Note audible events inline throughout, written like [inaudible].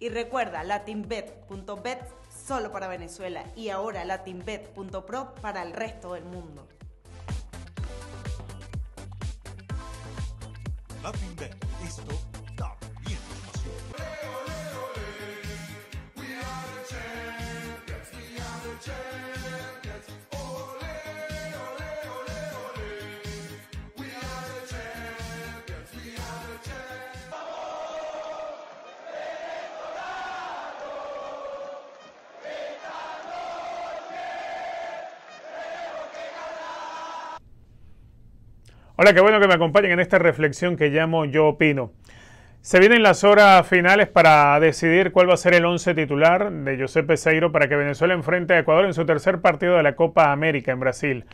Y recuerda, latinbet.bet solo para Venezuela y ahora latinbet.pro para el resto del mundo. Hola, qué bueno que me acompañen en esta reflexión que llamo Yo Opino. Se vienen las horas finales para decidir cuál va a ser el once titular de José Peseiro para que Venezuela enfrente a Ecuador en su tercer partido de la Copa América en Brasil.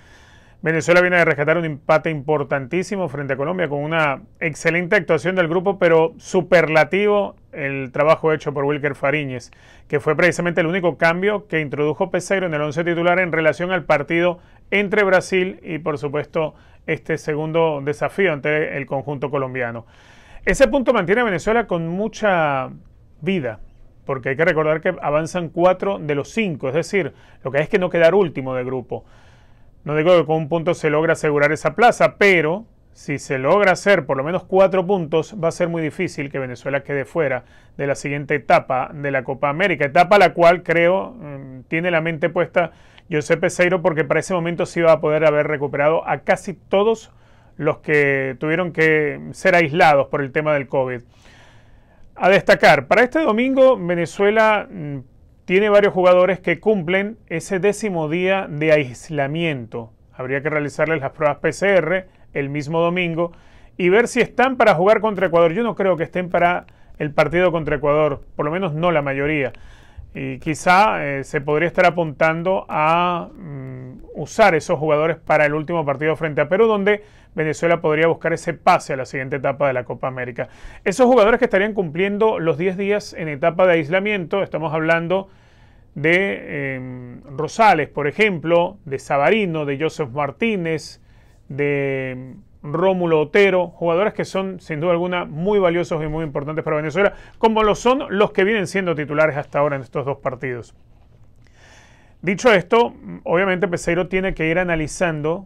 Venezuela viene a rescatar un empate importantísimo frente a Colombia con una excelente actuación del grupo, pero superlativo el trabajo hecho por Wilker Fariñez, que fue precisamente el único cambio que introdujo Peseiro en el once titular en relación al partido entre Brasil y por supuesto este segundo desafío ante el conjunto colombiano. Ese punto mantiene a Venezuela con mucha vida, porque hay que recordar que avanzan cuatro de los cinco, es decir, lo que es que no quedar último de grupo. No digo que con un punto se logre asegurar esa plaza, pero si se logra hacer por lo menos cuatro puntos, va a ser muy difícil que Venezuela quede fuera de la siguiente etapa de la Copa América, etapa la cual creo mm, tiene la mente puesta José Peseiro porque para ese momento sí va a poder haber recuperado a casi todos los que tuvieron que ser aislados por el tema del COVID. A destacar, para este domingo Venezuela mm, tiene varios jugadores que cumplen ese décimo día de aislamiento. Habría que realizarles las pruebas PCR el mismo domingo y ver si están para jugar contra Ecuador. Yo no creo que estén para el partido contra Ecuador, por lo menos no la mayoría y quizá eh, se podría estar apuntando a mm, usar esos jugadores para el último partido frente a Perú, donde Venezuela podría buscar ese pase a la siguiente etapa de la Copa América. Esos jugadores que estarían cumpliendo los 10 días en etapa de aislamiento, estamos hablando de em, Rosales, por ejemplo, de Savarino de Joseph Martínez, de Rómulo Otero, jugadores que son sin duda alguna muy valiosos y muy importantes para Venezuela, como lo son los que vienen siendo titulares hasta ahora en estos dos partidos. Dicho esto, obviamente Peseiro tiene que ir analizando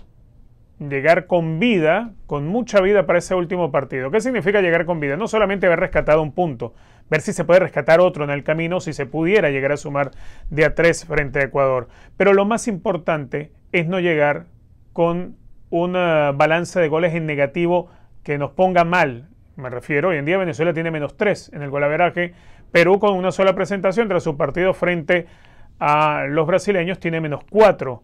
llegar con vida, con mucha vida para ese último partido. ¿Qué significa llegar con vida? No solamente haber rescatado un punto, ver si se puede rescatar otro en el camino, si se pudiera llegar a sumar de a tres frente a Ecuador. Pero lo más importante es no llegar con un balance de goles en negativo que nos ponga mal. Me refiero, hoy en día Venezuela tiene menos 3 en el golaveraje. Perú con una sola presentación tras su partido frente a los brasileños tiene menos 4.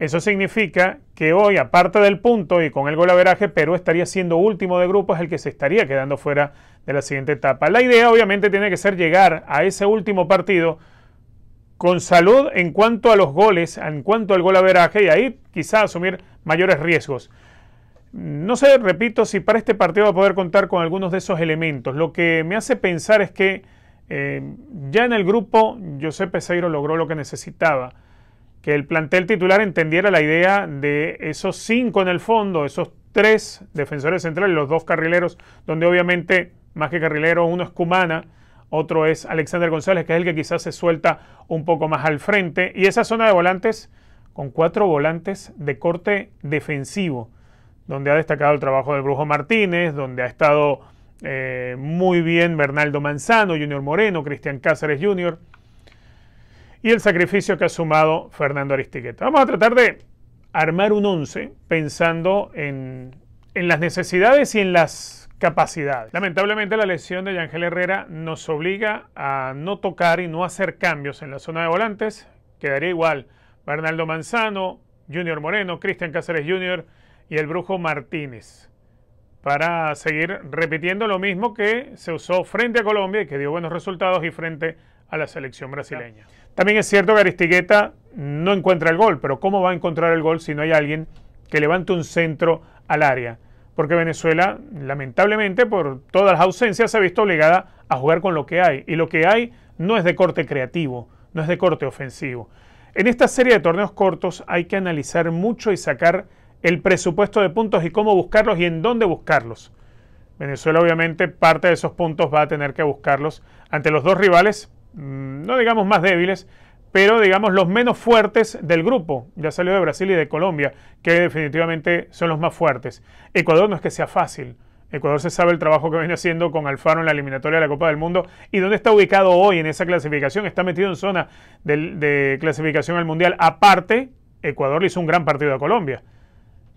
Eso significa que hoy, aparte del punto y con el golaveraje, Perú estaría siendo último de grupo, es el que se estaría quedando fuera de la siguiente etapa. La idea obviamente tiene que ser llegar a ese último partido con salud en cuanto a los goles, en cuanto al gol averaje y ahí quizá asumir mayores riesgos. No sé, repito, si para este partido va a poder contar con algunos de esos elementos. Lo que me hace pensar es que eh, ya en el grupo José Peseiro logró lo que necesitaba. Que el plantel titular entendiera la idea de esos cinco en el fondo, esos tres defensores centrales, los dos carrileros, donde obviamente, más que carrilero, uno es Cumana otro es Alexander González, que es el que quizás se suelta un poco más al frente. Y esa zona de volantes, con cuatro volantes de corte defensivo, donde ha destacado el trabajo de Brujo Martínez, donde ha estado eh, muy bien Bernaldo Manzano, Junior Moreno, Cristian Cáceres Jr. Y el sacrificio que ha sumado Fernando Aristiqueta. Vamos a tratar de armar un once pensando en en las necesidades y en las capacidades. Lamentablemente la lesión de Yangel Herrera nos obliga a no tocar y no hacer cambios en la zona de volantes. Quedaría igual Bernardo Manzano, Junior Moreno, Cristian Cáceres Jr. y el Brujo Martínez. Para seguir repitiendo lo mismo que se usó frente a Colombia y que dio buenos resultados y frente a la selección brasileña. También es cierto que Aristigueta no encuentra el gol, pero ¿cómo va a encontrar el gol si no hay alguien que levante un centro al área? porque Venezuela, lamentablemente, por todas las ausencias, se ha visto obligada a jugar con lo que hay. Y lo que hay no es de corte creativo, no es de corte ofensivo. En esta serie de torneos cortos hay que analizar mucho y sacar el presupuesto de puntos y cómo buscarlos y en dónde buscarlos. Venezuela obviamente parte de esos puntos va a tener que buscarlos ante los dos rivales, mm, no digamos más débiles, pero digamos los menos fuertes del grupo. Ya salió de Brasil y de Colombia, que definitivamente son los más fuertes. Ecuador no es que sea fácil. Ecuador se sabe el trabajo que viene haciendo con Alfaro en la eliminatoria de la Copa del Mundo y dónde está ubicado hoy en esa clasificación. Está metido en zona de, clasificación al Mundial. Aparte, Ecuador le hizo un gran partido a Colombia.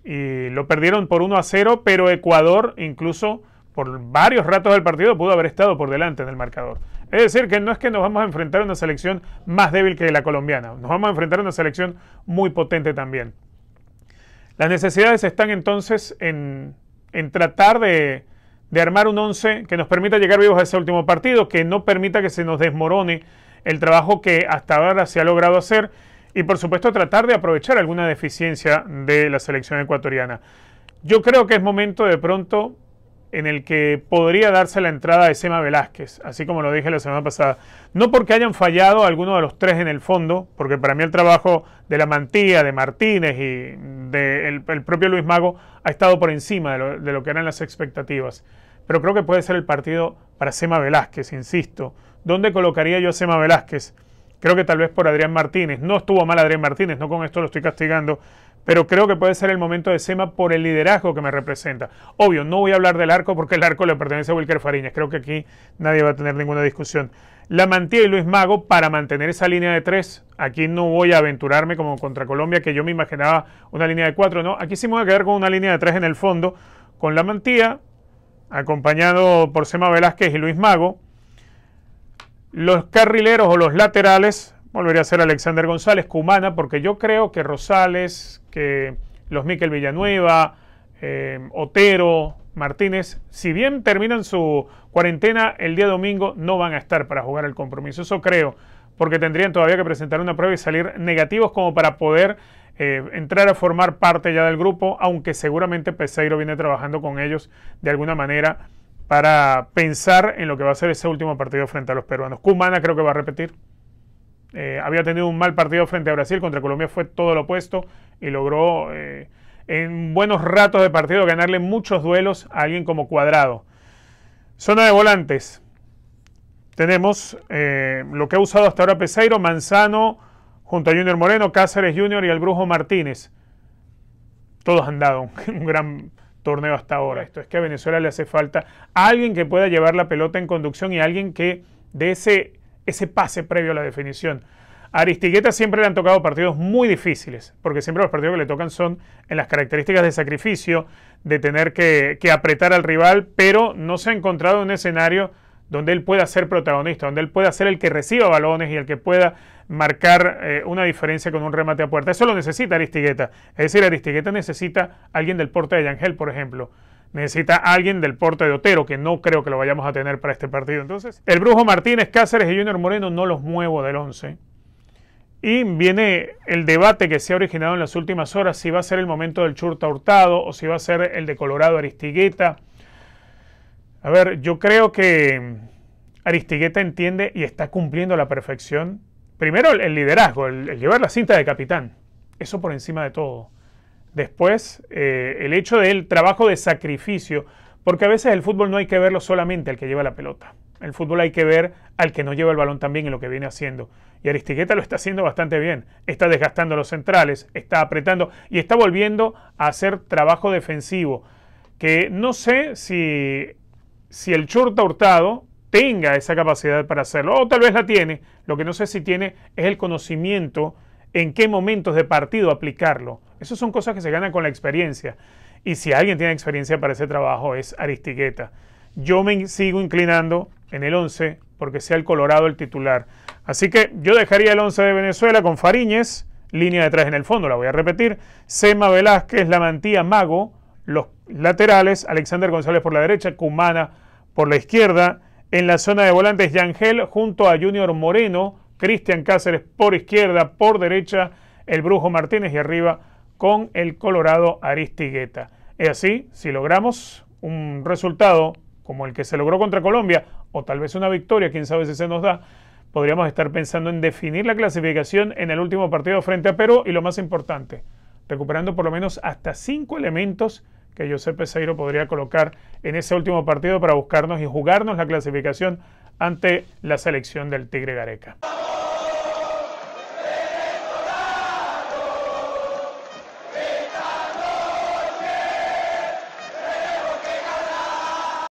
Y lo perdieron por 1 a 0, pero Ecuador incluso por varios ratos del partido pudo haber estado por delante en el marcador. Es decir, que no es que nos vamos a enfrentar a una selección más débil que la colombiana, nos vamos a enfrentar a una selección muy potente también. Las necesidades están entonces en, tratar de, de armar un 11 que nos permita llegar vivos a ese último partido, que no permita que se nos desmorone el trabajo que hasta ahora se ha logrado hacer y por supuesto tratar de aprovechar alguna deficiencia de la selección ecuatoriana. Yo creo que es momento de pronto en el que podría darse la entrada de Sema Velázquez, así como lo dije la semana pasada. No porque hayan fallado alguno de los tres en el fondo, porque para mí el trabajo de la mantilla, de Martínez y del propio Luis Mago ha estado por encima de lo, de lo que eran las expectativas. Pero creo que puede ser el partido para Sema Velázquez, insisto. ¿Dónde colocaría yo a Sema Velázquez? Creo que tal vez por Adrián Martínez. No estuvo mal Adrián Martínez, no con esto lo estoy castigando pero creo que puede ser el momento de Sema por el liderazgo que me representa. Obvio, no voy a hablar del arco porque el arco le pertenece a Wilker Fariñas. Creo que aquí nadie va a tener ninguna discusión. La Mantía y Luis Mago para mantener esa línea de tres. Aquí no voy a aventurarme como contra Colombia, que yo me imaginaba una línea de cuatro. No, aquí sí me voy a quedar con una línea de tres en el fondo, con la Mantía, acompañado por Sema Velázquez y Luis Mago. Los carrileros o los laterales volvería a ser Alexander González, Cumana, porque yo creo que Rosales, que los Miquel Villanueva, eh, Otero, Martínez, si bien terminan su cuarentena el día domingo, no van a estar para jugar el compromiso. Eso creo, porque tendrían todavía que presentar una prueba y salir negativos como para poder eh, entrar a formar parte ya del grupo, aunque seguramente Peseiro viene trabajando con ellos de alguna manera para pensar en lo que va a ser ese último partido frente a los peruanos. Cumana creo que va a repetir. Eh, había tenido un mal partido frente a Brasil, contra Colombia fue todo lo opuesto y logró eh, en buenos ratos de partido ganarle muchos duelos a alguien como Cuadrado. Zona de volantes. Tenemos eh, lo que ha usado hasta ahora Peseiro, Manzano, junto a Junior Moreno, Cáceres Junior y el Brujo Martínez. Todos han dado un, [laughs] un gran torneo hasta ahora. Esto es que a Venezuela le hace falta alguien que pueda llevar la pelota en conducción y alguien que de ese ese pase previo a la definición. Aristigueta siempre le han tocado partidos muy difíciles, porque siempre los partidos que le tocan son en las características de sacrificio, de tener que, apretar al rival, pero no se ha encontrado un escenario donde él pueda ser protagonista, donde él pueda ser el que reciba balones y el que pueda marcar eh, una diferencia con un remate a puerta. Eso lo necesita Aristigueta. Es decir, Aristigueta necesita alguien del porte de Angel, por ejemplo, necesita alguien del porte de Otero, que no creo que lo vayamos a tener para este partido. Entonces, el Brujo Martínez, Cáceres y Junior Moreno no los muevo del 11. Y viene el debate que se ha originado en las últimas horas, si va a ser el momento del Churta Hurtado o si va a ser el de Colorado Aristigueta. A ver, yo creo que Aristigueta entiende y está cumpliendo la perfección. Primero, el liderazgo, el llevar la cinta de capitán. Eso por encima de todo. Después, eh, el hecho del trabajo de sacrificio, porque a veces el fútbol no hay que verlo solamente al que lleva la pelota. El fútbol hay que ver al que no lleva el balón también en lo que viene haciendo. Y Aristigueta lo está haciendo bastante bien. Está desgastando los centrales, está apretando y está volviendo a hacer trabajo defensivo. Que no sé si, si el Churta Hurtado tenga esa capacidad para hacerlo, o tal vez la tiene. Lo que no sé si tiene es el conocimiento en qué momentos de partido aplicarlo. Esas son cosas que se ganan con la experiencia. Y si alguien tiene experiencia para ese trabajo es Aristigueta. Yo me sigo inclinando en el 11 porque sea el Colorado el titular. Así que yo dejaría el 11 de Venezuela con Fariñez, línea de en el fondo, la voy a repetir. Sema Velázquez, Lamantía, Mago, los laterales, Alexander González por la derecha, Cumana por la izquierda. En la zona de volantes, Yangel junto a Junior Moreno, Cristian Cáceres por izquierda, por derecha, el Brujo Martínez y arriba con el Colorado Aristigueta. Es así, si logramos un resultado como el que se logró contra Colombia, o tal vez una victoria, quién sabe si se nos da, podríamos estar pensando en definir la clasificación en el último partido frente a Perú y lo más importante, recuperando por lo menos hasta cinco elementos que Josep Peseiro podría colocar en ese último partido para buscarnos y jugarnos la clasificación ante la selección del Tigre Gareca.